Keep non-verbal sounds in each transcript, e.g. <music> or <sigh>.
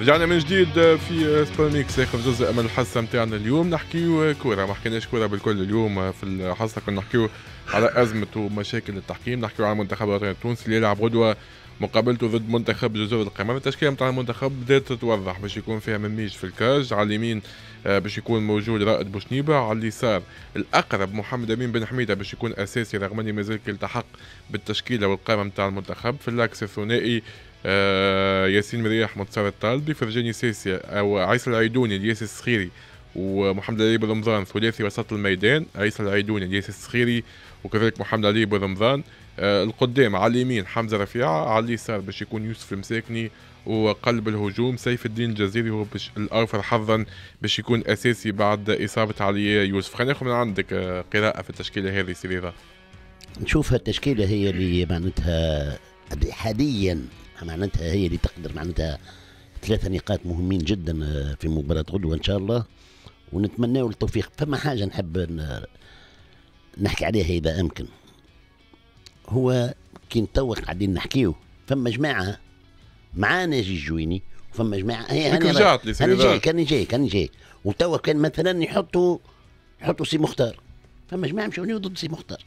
رجعنا من جديد في سبور ميكس اخر جزء من الحصه نتاعنا اليوم نحكيو كوره ما حكيناش كوره بالكل اليوم في الحصه كنا نحكيو على ازمه ومشاكل التحكيم نحكيو على منتخب التونسي اللي يلعب غدوه مقابلته ضد منتخب جزر القمم التشكيله نتاع المنتخب بدات تتوضح باش يكون فيها مميش في الكاج على اليمين آه، باش يكون موجود رائد بوشنيبه على اليسار الاقرب محمد امين بن حميده باش يكون اساسي رغم اني مازال كيلتحق بالتشكيله والقائمه نتاع المنتخب في اللاكس الثنائي آه، ياسين مريح منتصر الطالبي فرجاني ساسيا او عيسى العيدوني الياس السخيري ومحمد علي برمضان ثلاثي وسط الميدان عيسى العيدوني الياس السخيري وكذلك محمد علي برمضان آه، القدام على اليمين حمزه رفيعه على اليسار باش يكون يوسف المساكني وقلب الهجوم سيف الدين الجزيري هو باش الاوفر حظا باش يكون اساسي بعد اصابه علي يوسف خلينا ناخذ من عندك آه، قراءه في التشكيله هذه سيدي نشوفها التشكيله هي اللي معناتها حاليا معناتها هي اللي تقدر معناتها ثلاثة نقاط مهمين جدا آه، في مباراة غدوة إن شاء الله ونتمنى التوفيق فما حاجة نحب نحكي عليها إذا أمكن هو كي توا قاعدين نحكيو فما جماعة مع ناجي الجويني فما جماعة هي أنا أنا جاي كان جاي كان جاي وتوا كان مثلا يحطوا يحطوا سي مختار فما جماعة مشاو ضد سي مختار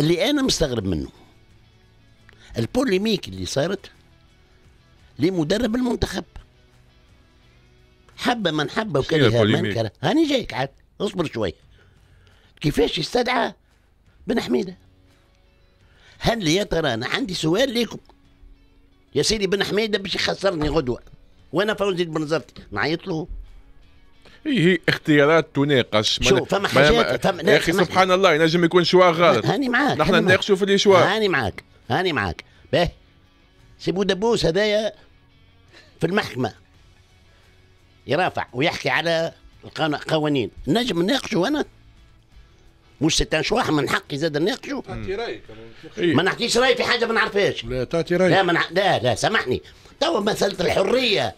اللي أنا مستغرب منه البوليميك اللي صارت لمدرب المنتخب حب من حب وكره من كره هاني جايك عاد اصبر شوي كيفاش يستدعى بن حميده هل يا ترى انا عندي سؤال ليكم يا سيدي بن حميده باش يخسرني غدوه وانا فوزي بن نعيط له هي اختيارات تناقش شوف فما حاجات فما يا اخي سبحان الله ينجم يكون شواء غلط هاني معاك نحن نناقشوا في الشواء هاني معاك هاني معاك به سيبو دبوس هدايا في المحكمة يرافع ويحكي على القوانين نجم نناقشوا أنا مش ستان شواح من حقي زاد نناقشوا تعطي رايك إيه. ما نحكيش راي في حاجه ما نعرفهاش لا تعطي رايك لا منع... لا لا سامحني توا مساله الحريه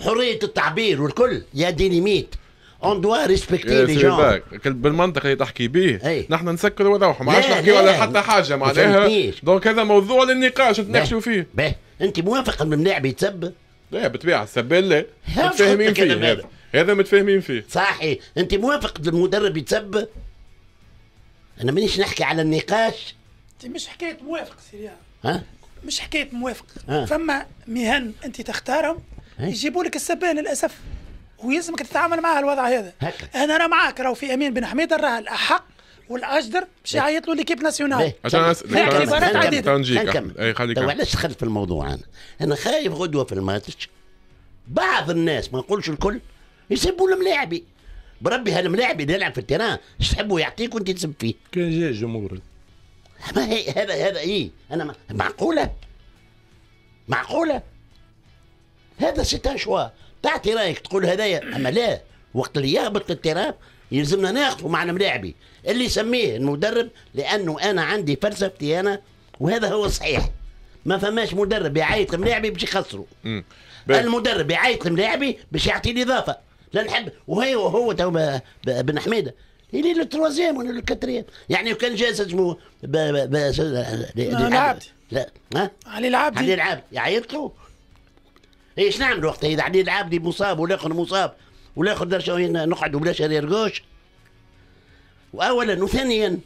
حريه التعبير والكل يا ديني ميت اون دوا ريسبكتي لي جون بالمنطق اللي تحكي به إيه. نحن نسكروا ونروحوا ما عادش نحكي ولا حتى حاجه معناها دونك هذا موضوع للنقاش نتناقشوا فيه باهي انت موافق الملاعب يتسب لا بالطبيعه السب لا متفاهمين فيه هذا هذا متفاهمين فيه صحي انت موافق المدرب يتسب؟ انا مانيش نحكي على النقاش انت مش حكايه موافق سيريا ها؟ مش حكايه موافق فما مهن انت تختارهم إيه. يجيبوا لك السبان للاسف ويلزمك تتعامل مع الوضع هذا هكا. انا انا معاك راهو في امين بن حميد راه الاحق والاجدر باش يعيط له ليكيب ناسيونال عشان عبارات عديده تو علاش دخلت في الموضوع انا انا خايف غدوه في الماتش بعض الناس ما نقولش الكل يسبوا الملاعبي بربي هالملاعبي اللي يلعب في التيران ايش تحبوا يعطيك وانت تسب فيه؟ كان جاي الجمهور ما هي هذا هذا اي انا معقوله معقوله هذا سيتان شوا تعطي رايك تقول هذايا اما لا وقت اللي يهبط الاضطراب يلزمنا ناخذه مع الملاعبي اللي يسميه المدرب لانه انا عندي فلسفتي انا وهذا هو الصحيح ما فماش مدرب يعيط ملاعبي باش يخسروا المدرب يعيط ملاعبي باش يعطي الاضافه اضافه لا نحب وهي وهو تو بن حميده الى التروازيام ولا الكاتريام يعني كان جالس اسمه ب ب ب لا ها علي العبدي علي العبدي يعيط له ايش نعمل وقتها اذا علي العابدي مصاب والاخر مصاب والاخر درجه نقعدوا بلا شرير قوش واولا وثانيا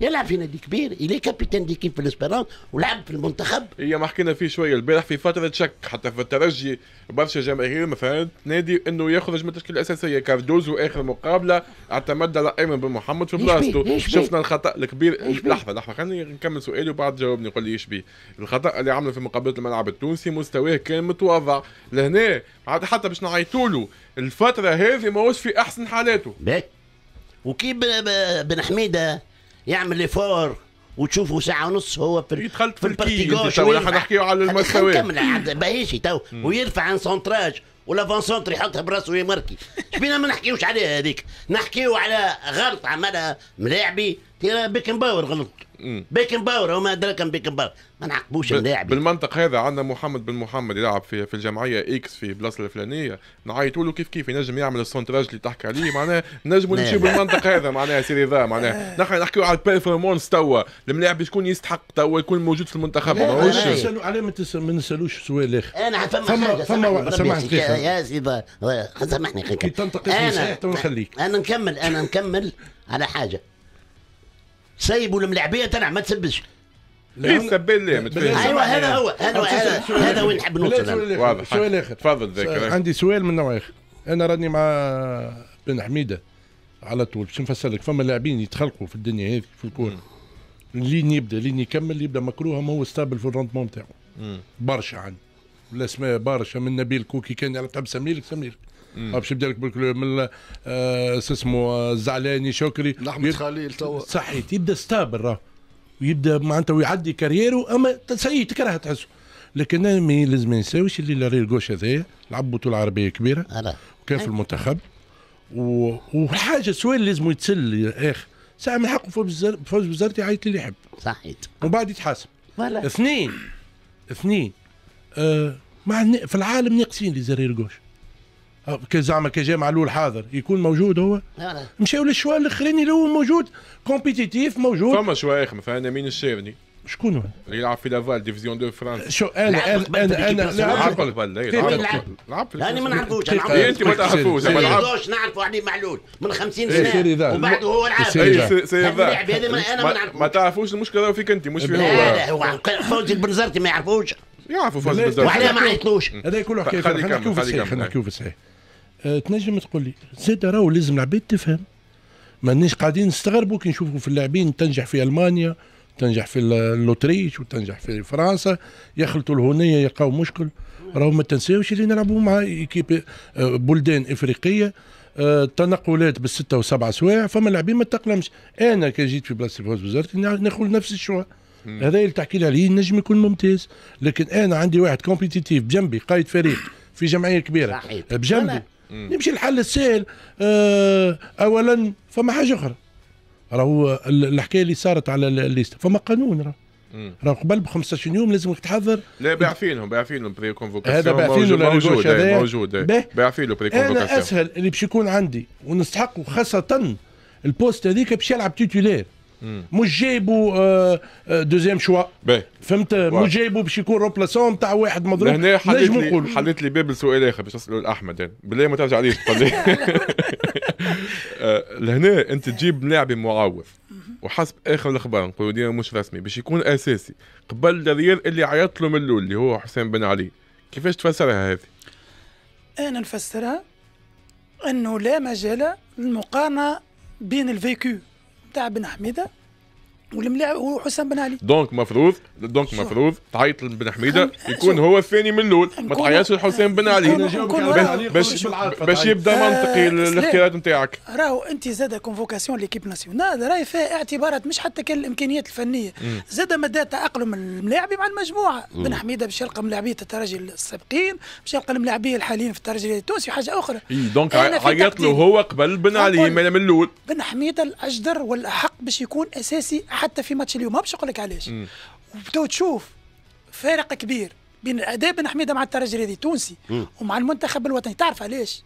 يلعب في نادي كبير الي كابيتان ديكيب في الاسبيرانس ولعب في المنتخب هي ما حكينا فيه شويه البارح في فتره شك حتى في الترجي برشا جماهير مثلا تنادي انه يخرج من التشكيله الاساسيه كاردوزو اخر مقابله اعتمد على ايمن بن محمد في بلاصته شفنا الخطا الكبير لحظه لحظه خليني نكمل سؤالي وبعد جاوبني قول لي ايش بيه الخطا اللي عمله في مقابله الملعب التونسي مستواه كان متواضع لهنا حتى باش نعيطوا له الفتره هذه ماهوش في احسن حالاته باهي وكي بن حميده يعمل ليفور وتشوفه ساعه ونص هو في يدخل في البارتيجون ولا حد يحكيه على المستوى نكمل ماشي تو ويرفع عن سونتراج ولا سونتر يحطها براسه ويماركي شبينا ما نحكيوش عليها هذيك نحكيو على غلط عملها ملاعبي تيرا بيكن باور غلط بيكن باور وما ادراك بيكن باور ما نعقبوش اللاعب بالمنطق هذا عندنا محمد بن محمد يلعب في في الجمعيه اكس في البلاصه الفلانيه نعيطوا له كيف كيف ينجم يعمل السونتراج اللي تحكي عليه معناها نجموا نمشيو بالمنطق هذا معناها سيري ذا معناها <laughs> نحن نحكيو على البيرفورمانس توا الملاعب شكون يستحق توا يكون موجود في المنتخب ما هوش علاه ما نسالوش سؤال اخر انا فما فما سامحني يا سيدي سامحني كي نخليك انا نكمل انا نكمل على حاجه سيبوا ولا تاع ما تسبش إيه، ايوه هذا هو هذا هذا هذا وين نحب نوصل سؤال اخر تفضل ذاك عندي سؤال من نوع اخر انا راني مع بن حميده على طول باش نفسر لك فما لاعبين يتخلقوا في الدنيا هذه في الكوره لين يبدا لين يكمل يبدا مكروه ما هو ستابل في الروندمون نتاعو برشا عندي الاسماء برشا من نبيل كوكي كان يلعب سميلك سميلك باش يبدا لك بالكلو من آه، شو اسمه الزعلاني آه، شكري احمد خليل توا صحيت يبدا ستابل راه ويبدا معناتها ويعدي كاريرو اما سيء تكره تحسه لكن انا ما لازم نساويش اللي لارير جوش هذايا لعب بطوله عربيه كبيره وكان في المنتخب و... وحاجه سؤال لازم يتسل يا اخي ساعه من حق فوز فوز يعيط يعيط اللي يحب صحيت ومن بعد يتحاسب اثنين اثنين آه مع في العالم ناقصين لي زرير جوش زعما كجا معلول حاضر يكون موجود هو مشاو للشوا الاخرين اللي هو موجود كومبيتيتيف موجود فما شوايخ مثلا امين الشيرني شكون هو؟ اللي يلعب في لافال ديفيزيون دو فرنسا شو انا انا انا لعب لعب لعب انا ما نعرفوش إيه، انت ما تعرفوش ما نعرفوش نعرفوا علي معلول من 50 إيه، سنه وبعده هو طيب، لعب اللاعب هذا انا ما نعرفوش ما تعرفوش المشكله فيك انت مش في هو لا هو فوزي البنزرتي ما يعرفوش يعرفوا فوزي البنزرتي وعلاه ما عيطلوش هذا كله حكايه خليك نحكيو في الصحيح أه، تنجم تقول لي زاد راهو لازم العباد تفهم مانيش قاعدين نستغربوا كي نشوفوا في اللاعبين تنجح في المانيا تنجح في الاوتريش وتنجح في فرنسا يخلطوا الهونية يلقاو مشكل راهو ما تنساوش اللي نلعبوا مع ايكيب أه، بلدان افريقيه أه، تنقلات بالستة وسبع سوايع فما لاعبين ما تقلمش انا كي جيت في بلاصه فوز وزارتي ناخذ نفس الشوا هذا اللي تحكي لي عليه نجم يكون ممتاز لكن انا عندي واحد كومبيتيتيف بجنبي قائد فريق في جمعيه كبيره صحيح. بجنبي يمشي الحل السهل آه اولا فما حاجه اخرى راهو الحكايه اللي صارت على الليست فما قانون راه راهو قبل ب 15 يوم لازم تحضر لا باعفينهم باعفينهم بري كونفوكاسيون هذا باعفينهم موجود موجود, إيه، موجود باعفينهم بري كونفوكاسيون انا اسهل اللي باش يكون عندي ونستحق خاصه البوست هذيك باش يلعب تيتولير مش جايبه آه، آه، دوزيام شوا فهمت مش جايبه باش يكون روبلاسون تاع واحد مضروب هنا حليت لي حليت لي باب لسؤال اخر باش نساله لاحمد يعني بالله ما ترجع عليه <laughs> <laughs> آه، لهنا انت تجيب لاعب معوض وحسب اخر الاخبار نقولوا ديما مش رسمي باش يكون اساسي قبل الريال اللي عيط له من الاول اللي هو حسام بن علي كيفاش تفسرها هذه؟ انا نفسرها انه لا مجال للمقارنه بين الفيكو بن حميده والملاعب وحسام بن علي دونك مفروض دونك مفروض تعيط لبن حميده يكون هو الثاني من الاول ما تعيطش لحسام بن علي باش باش يبدا آه، منطقي الاختيارات نتاعك راهو انت زاد كونفوكاسيون ليكيب ناسيونال راهي فيها اعتبارات مش حتى كان الامكانيات الفنيه زاد مدى تاقلم الملاعب مع المجموعه بن حميده باش يلقى ملاعبيه الترجي السابقين باش يلقى الملاعبيه الحاليين في الترجي التونسي حاجه اخرى دونك عيط له هو قبل بن علي من الاول بن حميده الاجدر والاحق باش يكون اساسي حتى في ماتش اليوم ما باش نقول لك علاش وبداو تشوف فارق كبير بين الاداء بن حميده مع الترجي الرياضي التونسي ومع المنتخب الوطني تعرف علاش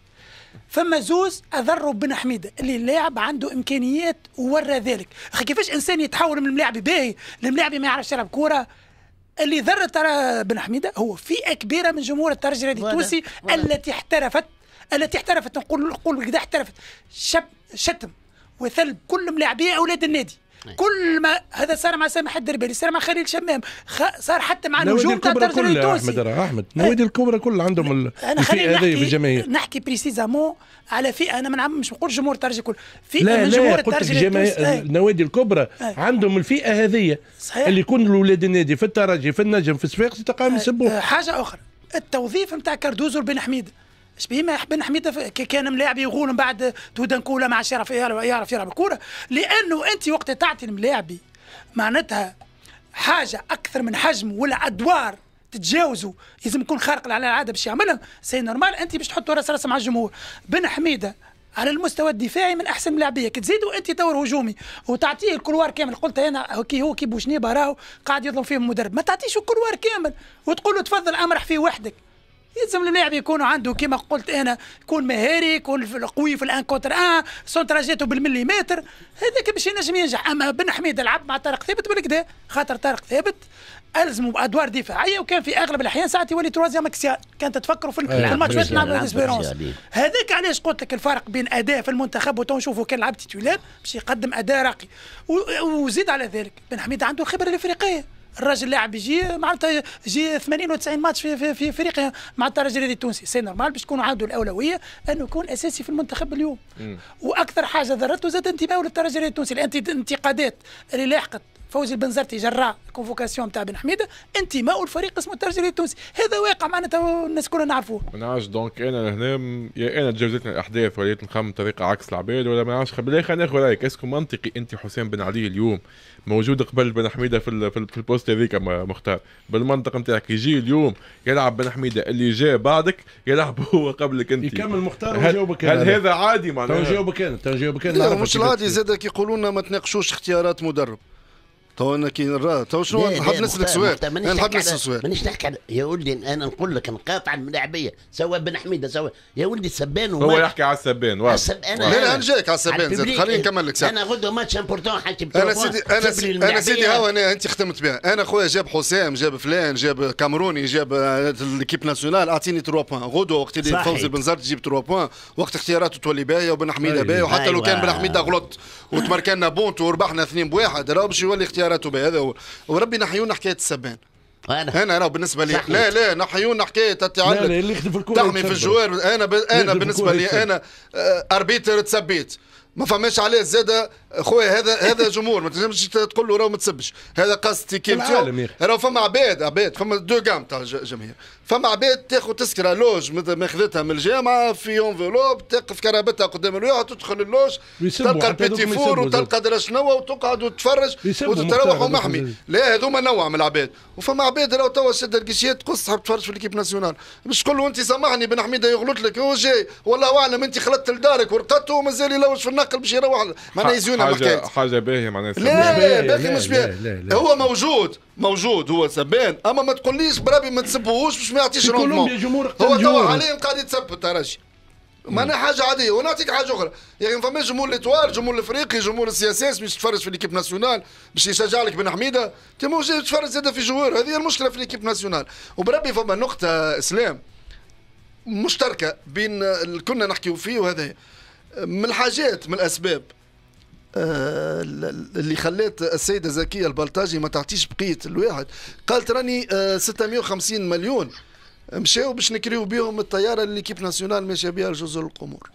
فما زوز اضروا بن حميده اللي اللاعب عنده امكانيات وورى ذلك اخي كيفاش انسان يتحول من ملاعب باهي لملاعب ما يعرفش يلعب كوره اللي ضر ترى بن حميده هو فئه كبيره من جمهور الترجي الرياضي التونسي التي احترفت التي احترفت نقول نقول احترفت شب شتم وثلب كل ملاعبيه اولاد النادي إيه. كل ما هذا صار مع سامح الدربالي صار مع خليل شمام خ... صار حتى مع النجوم تاع الترجي التونسي احمد احمد إيه. نوادي الكبرى كل عندهم إيه. ال... الفئه هذه بالجماهير نحكي بريسيزامون على فئه انا ما نعم مش نقول جمهور الترجي كل فئه لا من لا جمهور الترجي النوادي الكبرى أي. عندهم الفئه هذه اللي يكون الاولاد النادي في الترجي في النجم في الصفاقسي تلقاهم يسبوه حاجه اخرى التوظيف نتاع كاردوزو بن حميد شبيه ما بن حميده كان ملاعب يقول من بعد تودنكولا مع شرف يعرف يلعب الكوره لانه انت وقت تعطي الملاعبي معناتها حاجه اكثر من حجم ولا ادوار تتجاوزوا لازم يكون خارق على العاده باش يعملها سي نورمال انت باش تحطوا راس راس مع الجمهور بن حميده على المستوى الدفاعي من احسن ملاعبيه كتزيدوا انت دور هجومي وتعطيه الكلوار كامل قلت انا كي هو كي بوشنيبه راهو قاعد يظلم فيه المدرب ما تعطيش الكلوار كامل وتقول له تفضل امرح فيه وحدك يلزم اللاعب يكون عنده كما قلت انا يكون مهاري يكون قوي في الان كونتر ان آه، سونتراجيته بالمليمتر هذاك باش ينجم ينجح اما بن حميد لعب مع طارق ثابت بالكدا خاطر طارق ثابت الزموا بادوار دفاعيه وكان في اغلب الاحيان ساعات يولي تروازيام اكسيال كانت تفكروا في أيوة، الماتشات نعملوا نعم، ديسبيرونس هذاك علاش قلت لك الفرق بين اداء في المنتخب وتو نشوفوا كان لعب تيتولار باش يقدم اداء راقي وزيد على ذلك بن حميد عنده الخبره الافريقيه الراجل لاعب يجي معناتها يجي 80 و90 ماتش في في, في افريقيا مع الراجل هذا التونسي سي نورمال باش تكون عنده الاولويه انه يكون اساسي في المنتخب اليوم م. واكثر حاجه ضرته زاد انتمائه للترجي التونسي الانتقادات اللي لاحقت فوزي البنزرتي جرى الكونفوكاسيون نتاع بن حميده انتماء الفريق اسمه الترجي التونسي هذا واقع معناتها الناس كلنا نعرفوه ما نعرفش دونك انا هنا يا انا تجاوزتنا الاحداث وليت نخمم بطريقه عكس العباد ولا ما نعرفش بالاخر ناخذ رايك اسكو منطقي انت حسام بن علي اليوم موجود قبل بن حميده في في البوست هذيك مختار بالمنطق نتاعك يجي اليوم يلعب بن حميده اللي جاء بعدك يلعب <laughs> هو قبلك انت يكمل مختار ويجاوبك هل, هل هذا عادي معناتها تو نجاوبك انا تو نجاوبك انا مش العادي زاد يقولوا لنا ما تناقشوش اختيارات مدرب تو انا كي نراه تو شنو نحب نسلك سؤال نحب نسلك سؤال مانيش نحكي على يا ولدي انا نقول لك نقاطع الملاعبيه سواء بن حميده سواء يا ولدي سبان هو يحكي على السبان واضح السبان انا لا انا جايك على السبان زاد خليني نكمل لك انا غدو ماتش امبورتون حكي انا سيدي انا سيدي انا سيدي هاو انا انت ختمت بها انا خويا جاب حسام جاب فلان جاب كامروني جاب آه، ليكيب ناسيونال اعطيني 3 بوان غدو وقت اللي فوزي بن زرت تجيب 3 بوان وقت اختياراته تولي باهيه وبن حميده طيب. باهيه وحتى لو كان أيوة. بن حميده غلط وتمركنا بونت وربحنا 2 بواحد راه باش يولي زيارته بهذا وربي نحيونا حكايه السبان انا انا انا بالنسبه لي لا لا نحيونا حكايه تتعلق اللي يخدم في الكوره تحمي في الجوار انا ب... انا بالنسبه لي انا آه، اربيتر تسبيت ما فماش عليه زاد خويا هذا <laughs> هذا جمهور ما تنجمش تقول له راه ما تسبش هذا قصدي كيف راه فما عباد عباد فما دو جام تاع الجماهير فما عباد تاخذ تسكره لوج ماخذتها من الجامعه في فيلوب تقف كرابتها قدام الواحد تدخل اللوج تلقى البيتي فور وتلقى درا شنو وتقعد وتتفرج وتتروح ومحمي لا هذوما نوع من العباد وفما عباد راه توا شد الكيشيات تقص تحب تفرج في الكيب ناسيونال مش تقول له انت سامحني بن حميده يغلط لك هو جاي والله اعلم انت خلطت لدارك ورقدته ومازال يلوج في النار يتنقل باش يروح معناها يزيونا حاجه حاجه باهيه معناها لا باقي مش باهي هو موجود موجود هو سبان اما ما تقوليش بربي ما تسبوهوش باش ما يعطيش جمهور هو توا حاليا قاعد يتسب ترجي معناها حاجه عاديه ونعطيك حاجه اخرى يا اخي يعني فما جمهور ليتوال جمهور الافريقي جمهور السياسات باش تفرج في ليكيب ناسيونال باش يشجع لك بن حميده انت موجود تفرج زاد في جوار هذه المشكله في ليكيب ناسيونال وبربي فما نقطه اسلام مشتركه بين كنا نحكيو فيه وهذا من الحاجات من الاسباب آه، اللي خلات السيده زكيه البلطاجي ما تعطيش بقيه الواحد قالت راني 650 آه، مليون مشاو باش نكريو بهم الطياره اللي كيب ناسيونال ماشيه بها لجزر القمور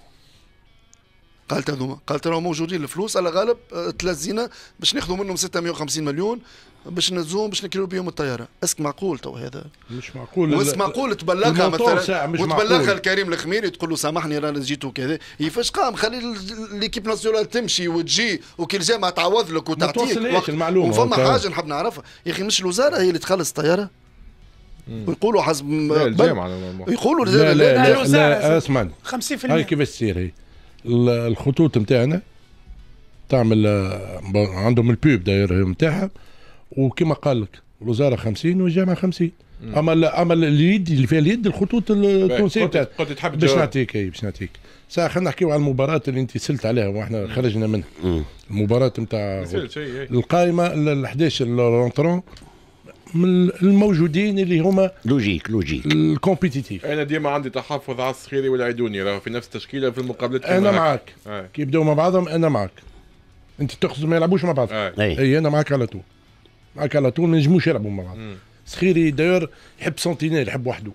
قالت هذوما قالت راهو موجودين الفلوس على غالب آه، تلزينا باش ناخذوا منهم 650 مليون باش نزوم باش نكلوا بهم الطياره اسك معقول تو هذا مش معقول واسك معقول تبلغها مثلا وتبلغها الكريم الخميري تقول له سامحني رانا جيت وكذا يفاش قام خلي ليكيب ناسيونال تمشي وتجي وكل جامعه تعوض لك وتعطيك وقت المعلومه وفما حاجه نحب نعرفها يا اخي مش الوزاره هي اللي تخلص الطياره ويقولوا حسب لا الجامعه يقولوا لا لا, لا, لا, لا, لا, لا, لا, لا, لا, لا, لا, لا اسمعني 50% هاي كيفاش تصير هي الخطوط نتاعنا تعمل آه، عندهم البيب داير نتاعها وكما قال لك الوزاره 50 والجامعه 50 اما لا اما اليد اللي فيها اليد الخطوط التونسيه قلت تحب باش نعطيك اي باش نعطيك ساعه خلينا نحكيو على المباراه اللي انت سلت عليها واحنا خرجنا منها المباراه نتاع القائمه ال 11 لونترون من الموجودين اللي هما لوجيك لوجيك الكومبيتيتيف انا ديما عندي تحفظ على الصخيري والعيدوني راهو في نفس التشكيله في المقابلات انا معاك آه. كي يبداو مع بعضهم انا معاك انت تقصد ما يلعبوش مع بعض آه. إيه. اي انا معاك على طول معاك على طول ما ينجموش يلعبوا مع بعض صخيري داير يحب سنتينيل يحب وحده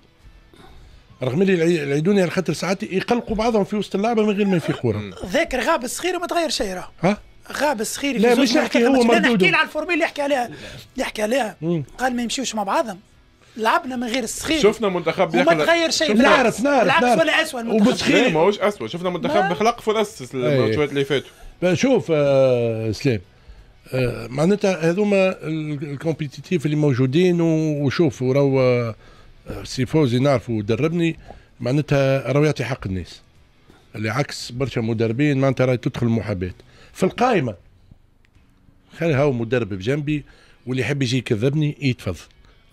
رغم اللي العيدوني على خاطر ساعات يقلقوا بعضهم في وسط اللعبه من غير ما يفيقوا ذاكر غاب الصخيري وما تغير شيء راه غاب سخيري لا مش نحكي هو مردود نحكي على الفورمي اللي يحكي عليها اللي عليها قال ما يمشيوش مع بعضهم لعبنا من غير الصغير شفنا منتخب وما تغير شيء نعرف العكس ولا اسوء وبسخيري ماهوش اسوء شفنا منتخب بخلق فرص الماتشات إيه. اللي فاتوا شوف اسلام آه، آه، معناتها هذوما الكومبيتيتيف اللي موجودين وشوف راهو آه، سي فوزي نعرفه دربني معناتها راهو يعطي حق الناس اللي عكس برشا مدربين معناتها راهي تدخل المحاباه في القائمه خلي هاو مدرب بجنبي واللي يحب يجي يكذبني يتفضل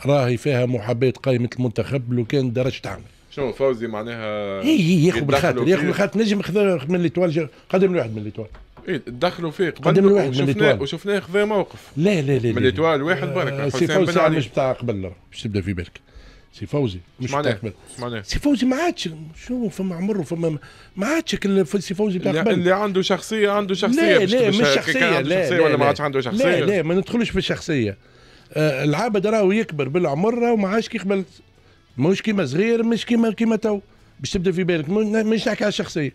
راهي فيها محاباه قائمه المنتخب لو كان درجه تعمل شنو فوزي معناها اي اي ياخذ بالخاطر ياخذ بالخاطر نجم خذا من ليتوال قدم الواحد من ليتوال اي دخلوا فيه قدم الواحد من ليتوال وشفناه خذا موقف لا لا لا من ليتوال واحد برك آه، حسين بن مش بتاع قبل باش تبدا في بالك سي فوزي مش معناه سي فوزي ما عادش شو فما عمره فما ما عادش سي فوزي اللي عنده شخصيه عنده شخصيه لا مش لا مش شخصيه لا شخصيه ولا ما عادش عنده شخصيه لا لا ما ندخلوش في الشخصيه آه العابد راهو يكبر بالعمر وما عادش عادش كيقبل مش كيما صغير مش كيما كيما تو باش تبدا في بالك مش نحكي على الشخصيه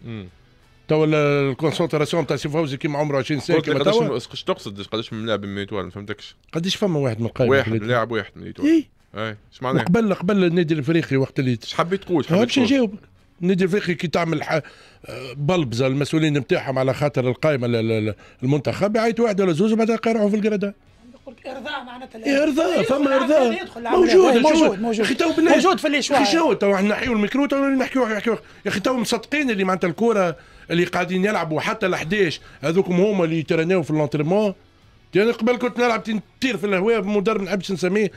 تو الكونسنتراسيون تاع سي فوزي كيما عمره 20 سنه كيما قداش تقصد قداش من لاعب من ميتوال ما فهمتكش قداش فما واحد من القايمه واحد لاعب واحد من ايتوال اي اش معناها؟ قبل قبل النادي الافريقي وقت اللي اش حبيت تقول؟ هاكش نجاوب النادي الافريقي كي تعمل بلبزه المسؤولين نتاعهم على خاطر القائمه المنتخب يعيطوا واحد ولا زوج وبعدها يقرعوا في القرده ارضاء معناتها ارضاء فما ارضاء موجود موجود موجود اخي تو موجود في الاشواء اخي شو تو نحيو الميكرو تو نحكيو يا اخي تو مصدقين اللي معناتها الكوره اللي قاعدين يلعبوا حتى ال 11 هذوكم هما اللي يترناو في الانترمون يعني قبل كنت نلعب تير في الهواء مدرب ما نحبش نسميه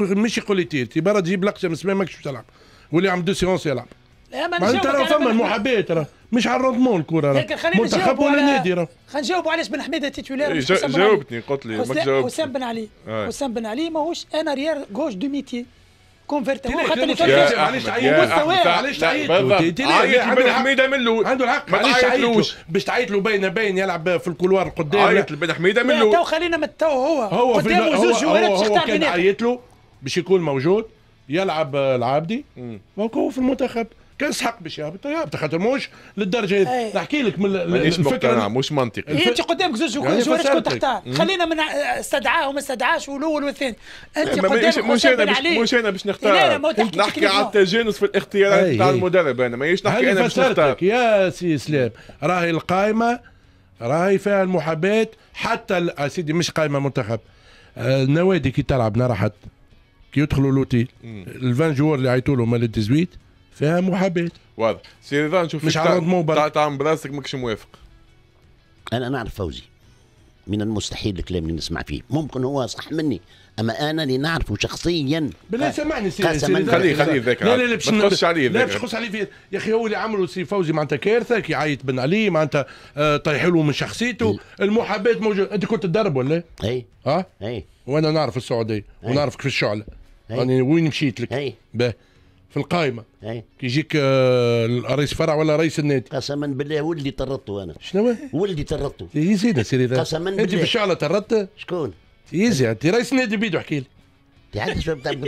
مش يقول لي تير تيبارا تجيب لقشه من السماء ماكش تلعب ولي عم دو سيونس يلعب ما راه فما محاباه ترى مش على الروندمون الكره راه منتخب ولا نادي راه خلينا نجاوبوا علاش إيه، بن حميده تيتولير جاوبتني قلت لي ما حسام بن علي آه. حسام بن علي ماهوش انا ريال جوش دو ميتي كونفرت هو خد معلش عيط معلش عيط من الاول عنده الحق معلش عيط باش تعيط له باينه باين يلعب في الكولوار قدام عيط لبن حميده من الاول خلينا تو هو هو قدامه زوج جوارات باش تختار عيط له باش يكون موجود يلعب العابدي موقفه في المنتخب كان سحق بشهاب الطياب خاطر موش للدرجه هذه إيه. نحكي لك من الفكره مش منطقي انت قدامك زوج جوهرات شكون تختار خلينا من استدعاه وما استدعاش والاول والثاني انت إيه، قدامك مش انا مش انا باش نختار إيه، نحكي على التجانس في الاختيارات تاع المدرب انا ماهيش نحكي انا باش نختار يا سي سلام راهي القائمه راهي فيها المحابات حتى آه، سيدي مش قائمه منتخب آه، النوادي كي تلعب نرحت كي يدخلوا لوتي ال 20 جوار اللي عيطوا لهم 18 فيها محبات واضح سي رضا نشوف مش عرض مبرر تعمل براسك ماكش موافق انا نعرف فوزي من المستحيل الكلام اللي نسمع فيه ممكن هو صح مني اما انا اللي نعرفه شخصيا بلا سامحني سي خليه خليه ذاك لا لا لا باش نخش عليه لا باش نخش عليه يا اخي هو اللي عمله سي فوزي معناتها كارثه كي عيط بن علي معناتها آه، طيح له من شخصيته المحابات موجود انت كنت تدرب ولا اي اه اي وانا نعرف السعوديه ونعرف كيف الشعله راني يعني وين مشيت لك اي في القائمه اي يجيك آه، رئيس فرع ولا رئيس النادي قسما بالله ولدي طردته انا شنو ولدي طردته يزيد إيه، سيدي قسما بالله انت بالشعله طردته شكون يزي إيه، انت رئيس النادي بيدو احكي لي <laughs>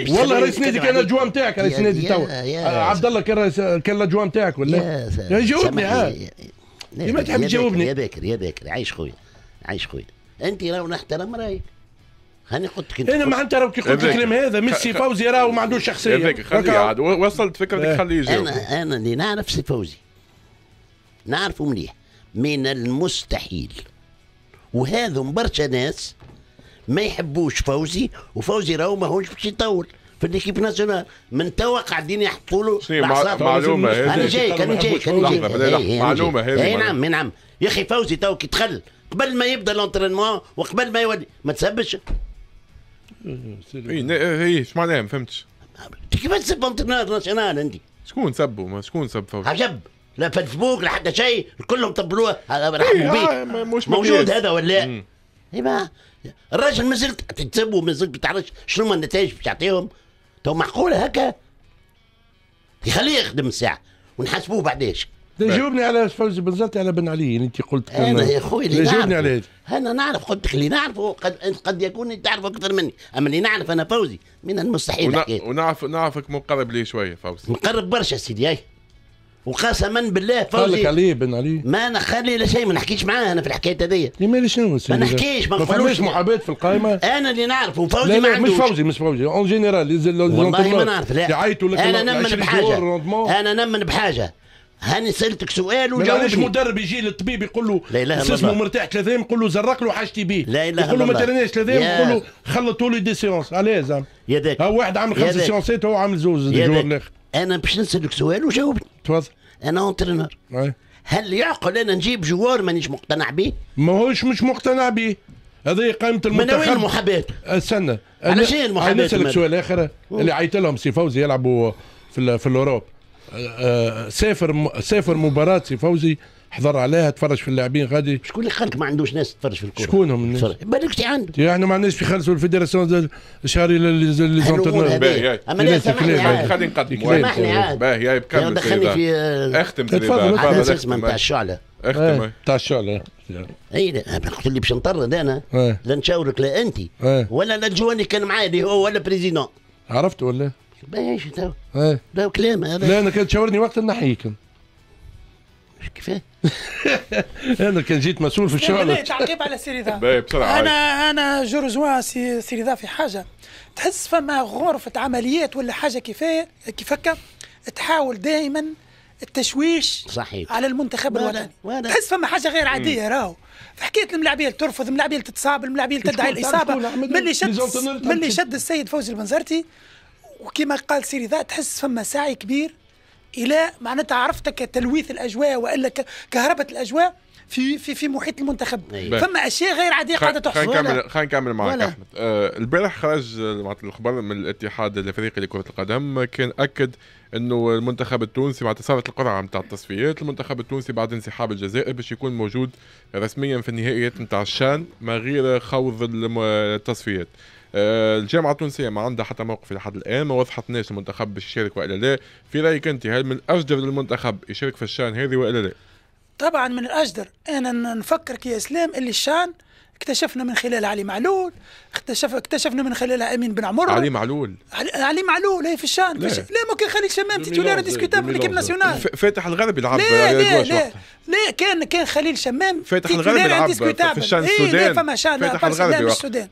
والله رئيس نادي كان الجوا نتاعك رئيس نادي توا آه، عبد الله كان كان الجوا نتاعك ولا جاوبني آه. إيه، ما تحب تجاوبني يا باكر يا باكر عايش خويا عايش خويا انت راه نحترم رايك هاني قلت لك انا معناتها كي قلت إيه الكلام هذا ميسي فوزي راهو ما عندوش شخصيه هذاك إيه خليه عاد وصلت فكرتك إيه. خليه يجاوب انا انا اللي نعرف سي فوزي نعرفه مليح من المستحيل وهذا برشا ناس ما يحبوش فوزي وفوزي راهو ماهوش باش يطول في ليكيب ناسيونال من توا قاعدين يحطوا له معلومه انا جاي انا جاي انا جاي معلومه هذه اي نعم نعم يا اخي فوزي تو كي دخل قبل ما يبدا لونترينمون وقبل ما يولي ما تسبش اي اي اش معناها ما فهمتش كيف تسب انترنال ناسيونال انت شكون سبوا ما شكون سب فوق عجب لا فيسبوك لا حتى شيء كلهم طبلوه هذا رحموا بيه موجود هذا ولا إيه ما الراجل ما زلت ومازلت ما تعرفش شنو النتائج باش تعطيهم تو معقوله هكا يخليه يخدم الساعه ونحاسبوه بعداش جاوبني على فوزي بنزرتي على بن علي انت قلت انا يا خويا اللي جاوبني على انا نعرف قلت اللي نعرفه قد قد يكون تعرفه اكثر مني اما اللي نعرف انا فوزي من المستحيل ونا... ونعرف نعرفك مقرب لي شويه فوزي مقرب برشا سيدي اي وقسما بالله فوزي قال عليه بن علي ما نخلي لا شيء ما نحكيش معاه انا في الحكايه هذيا يا مالي شنو ما نحكيش ما نقولوش محاباه في القائمه انا اللي نعرفه فوزي لا لا ما مش فوزي مش فوزي اون جينيرال والله ما نعرف لا انا نمن بحاجه انا نمن بحاجه هاني سالتك سؤال وجاوبني علاش مدرب يجي للطبيب يقول له لا اله الا الله مرتاح ثلاث ايام يقول له زرق له حاجتي بيه لا اله الا الله يقول له ما ترانيش ثلاث ايام يقول له خلطوا لي دي سيونس علاه زعما يداك هو واحد عامل خمس سيونسات وهو عامل زوز الجور الاخر انا باش نسالك سؤال وجاوبني تفضل انا اونترينر هل يعقل انا نجيب جوار مانيش مقتنع به؟ ماهوش مش مقتنع به هذه قائمة المنتخب من وين المحاباة؟ استنى على شنو المحاباة؟ نسألك سؤال آخر اللي عيط لهم سي فوزي يلعبوا في في الاوروب سافر سافر مباراه سي فوزي حضر عليها تفرج في اللاعبين غادي شكون اللي لك ما عندوش ناس تتفرج في الكره شكون هم الناس بالك عنده احنا يعني ما عندناش في خلصوا الفيدراسيون لي ليزونترنور باهي اما انا سامحني غادي نقدم باهي عاد باهي كمل دخلني في آه، اختم تفضل على اساس نتاع الشعله اختم إيه، تاع الشعله اي قلت لي باش نطرد انا إيه. لا نشاورك لا انت إيه. ولا لا الجواني كان معايا اللي هو ولا بريزيدون عرفت ولا باينش تو لا إيه. كلام هذا لا انا كان تشاورني وقت نحيك كيفاه؟ <laughs> انا كان جيت مسؤول في الشوارع تعقيب على سيري ذا <laughs> بسرعه انا انا جورجوا سيري ذا في حاجه تحس فما غرفه عمليات ولا حاجه كفايه هكا تحاول دائما التشويش صحيح على المنتخب الوطني تحس فما حاجه غير عاديه راهو فحكيت الملاعبيه اللي ترفض الملاعبيه اللي تتصاب الملاعبيه اللي تدعي الاصابه ملي شد ملي شد السيد فوزي البنزرتي وكما قال سيري ذا تحس فما سعي كبير الى معناتها عرفتك تلويث الاجواء والا كهربه الاجواء في في في محيط المنتخب إيه. فما اشياء غير عاديه قاعده تحصل خلينا نكمل خلينا نكمل معك ولا. احمد آه البارح خرج معناتها آه، الخبر من الاتحاد الافريقي لكره القدم كان اكد انه المنتخب التونسي معناتها صارت القرعه نتاع التصفيات المنتخب التونسي بعد انسحاب الجزائر باش يكون موجود رسميا في النهائيات نتاع الشان ما غير خوض التصفيات آه، الجامعه التونسيه ما عندها حتى موقف لحد الان ما وضحتناش المنتخب باش يشارك والا لا في رايك انت هل من الاجدر للمنتخب يشارك في الشان هذه والا لا؟ طبعا من الاجدر انا نفكرك يا اسلام اللي الشان اكتشفنا من خلال علي معلول اكتشف اكتشفنا من خلال امين بن عمر علي معلول علي, علي معلول هي إيه، في الشان لا, لا ممكن خليل شمام تيتولير ديسكوتاب في الكيب ناسيونال فاتح الغربي لعب لا لا لا, لا كان كان خليل شمام فاتح الغربي لعب في الشان إيه، السودان فما شان فاتح الغربي السودان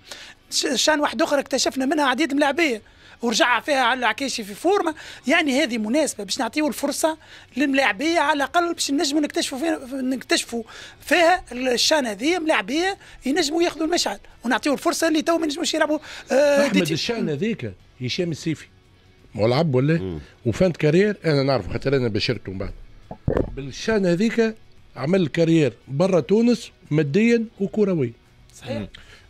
شان واحد اخر اكتشفنا منها عديد اللاعبين ورجع فيها على العكيشي في فورمه يعني هذه مناسبه باش نعطيه الفرصه للملاعبيه على الاقل باش نجموا نكتشفوا فيها نكتشفوا فيها الشان هذه ملاعبيه ينجموا ياخذوا المشعل ونعطيه الفرصه اللي تو ما ينجموش يلعبوا آه احمد الشان هذيك هشام السيفي ملعب ولا وفانت كارير انا نعرف خاطر انا بشرته من بعد بالشان هذيك عمل كارير برا تونس ماديا وكرويا صحيح,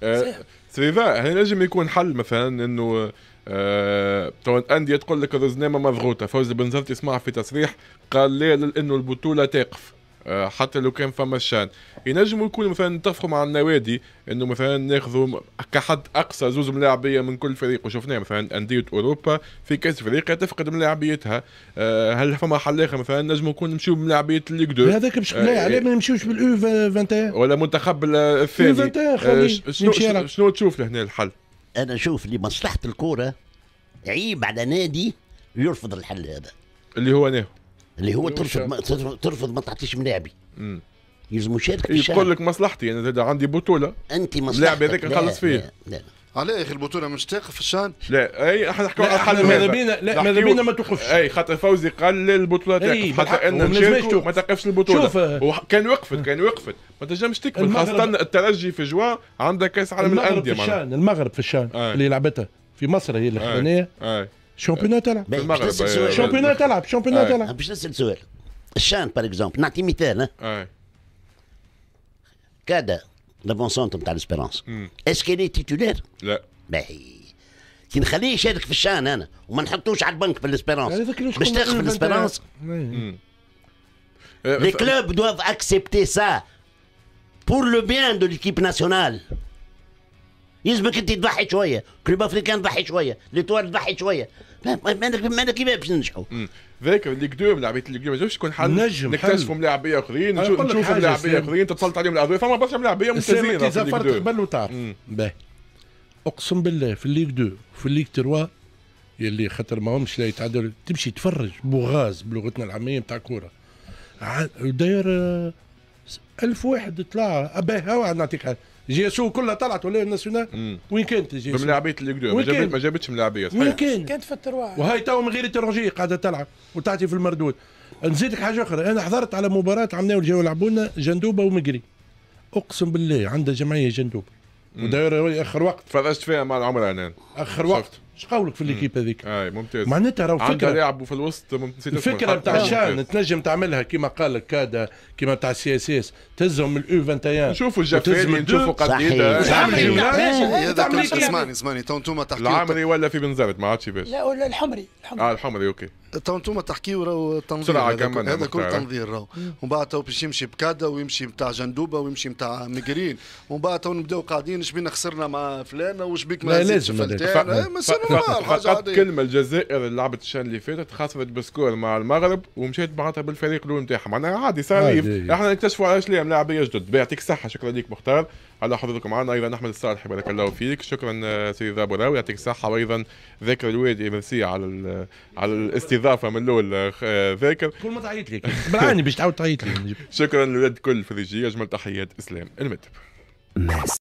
آه، صحيح. سي فا لازم يكون حل مثلا انه تو آه، الانديه تقول لك روزنيما مضغوطه فوز بنزرتي سمع في تصريح قال لا لانه البطوله تقف آه، حتى لو كان فما الشان ينجموا يكونوا مثلا نتفقوا مع النوادي انه مثلا ناخذوا كحد اقصى زوز ملاعبيه من كل فريق وشفناه مثلا انديه اوروبا في كاس افريقيا تفقد ملاعبيتها آه، هل فما حل اخر مثلا نجموا نكون نمشيو بملاعبيه اللي 2 هذاك باش علاه ما نمشيوش بالاو 21 ولا المنتخب الثاني آه، شنو شنو تشوف لهنا الحل؟ انا اشوف لمصلحه الكوره عيب على نادي يرفض الحل هذا اللي هو ناهو اللي هو ترفض ما ترفض ما تعطيش ملاعبي يلزم يشارك يقول لك مصلحتي انا يعني عندي بطوله انت مصلحتك اللاعب هذاك نخلص فيه لا, لا. لا. على اخي البطوله مشتاقه في الشان لا اي احنا نحكوا على الحل ماذا بينا لا ماذا بينا ما توقفش اي خاطر فوزي قال البطوله تاعك إيه، حتى ان ما توقفش البطوله شوف آه، وكان وقفت كان وقفت ما تنجمش تكمل خاصه الترجي في جوان عندها كاس عالم الانديه المغرب في الشان المغرب في الشان اللي لعبتها في مصر هي الاخرانيه Championnat là. championnat là, championnat là. Un putain c'est le seul. Chant par exemple, Natimitel. Hein. Cadre de mon centre de l'espérance. Hmm. Est-ce qu'il est titulaire Là. Mais tu ne chez le chant, hein On ne met pas à la banque de l'espérance. Mais je t'ai l'espérance. Hmm. Euh, Les clubs doivent accepter ça pour le bien de l'équipe nationale. يزبك انت تضحي شويه كلوب افريكان ضحي شويه ليتوار ضحي شويه ما مالك كيفاش باش ننجحوا ذاك اللي دو ملاعبيه اللي دو ما تكون حل نجم نكتشفوا ملاعبيه اخرين نشوفوا ملاعبيه اخرين تتسلط عليهم الاضواء فما برشا ملاعبيه ممتازين في زفرت قبل وتعرف باهي اقسم بالله في الليغ دو في الليغ تروا يلي خاطر ما همش لا يتعدل تمشي تفرج بوغاز بلغتنا العاميه نتاع كوره داير آه، ألف واحد طلع أباه هوا نعطيك جي اس او كلها طلعت ولا ناسيونال وين كانت جي اس او؟ من لاعبيه اللي ما, ما جابتش من لاعبيه وين كانت؟ كانت في الترواح وهي تو من غير ترونجي قاعده تلعب وتعطي في المردود نزيدك حاجه اخرى انا حضرت على مباراه عملناها جاو لعبونا جندوبه ومقري اقسم بالله عندها جمعيه جندوبه ودايره اخر وقت تفرجت فيها مع العمر انا اخر وقت اش قولك في ليكيب هذيك اي ممتاز معناتها راهو فكره لاعب في الوسط نسيت الفكره نتاع شان تنجم تعملها كيما قال لك كادا كيما تاع سي اس اس تهزهم من الاو 21 نشوفوا الجفاري نشوفوا قد ايه اسمعني اسمعني تو انتم تحكي العامري ولا في بنزرت ما عادش باش لا ولا الحمري الحمري اه الحمري اوكي تو انتم تحكيو راهو تنظير هذا كل تنظير راهو ومن بعد تو باش يمشي بكادا ويمشي نتاع جندوبه ويمشي نتاع مقرين ومن بعد تو نبداو قاعدين اش بينا خسرنا مع فلان واش بيك ما لا لازم فقط كلمه الجزائر اللي لعبت الشان اللي فاتت خسرت بسكور مع المغرب ومشيت معناتها بالفريق الاول نتاعها معناها عادي صار احنا نكتشفوا علاش ليه جدد بيعطيك الصحه شكرا ليك مختار على حضوركم معنا ايضا احمد الصالح بارك الله فيك شكرا آه، سيدي ذا يعطيك الصحه وايضا ذاكر الوادي ميرسي على على الاستضافه من الاول آه، آه، ذاكر كل ما تعيط لي بالعاني باش تعاود تعيط لي <laughs> شكرا للولاد كل فريجيه اجمل تحيات اسلام المتب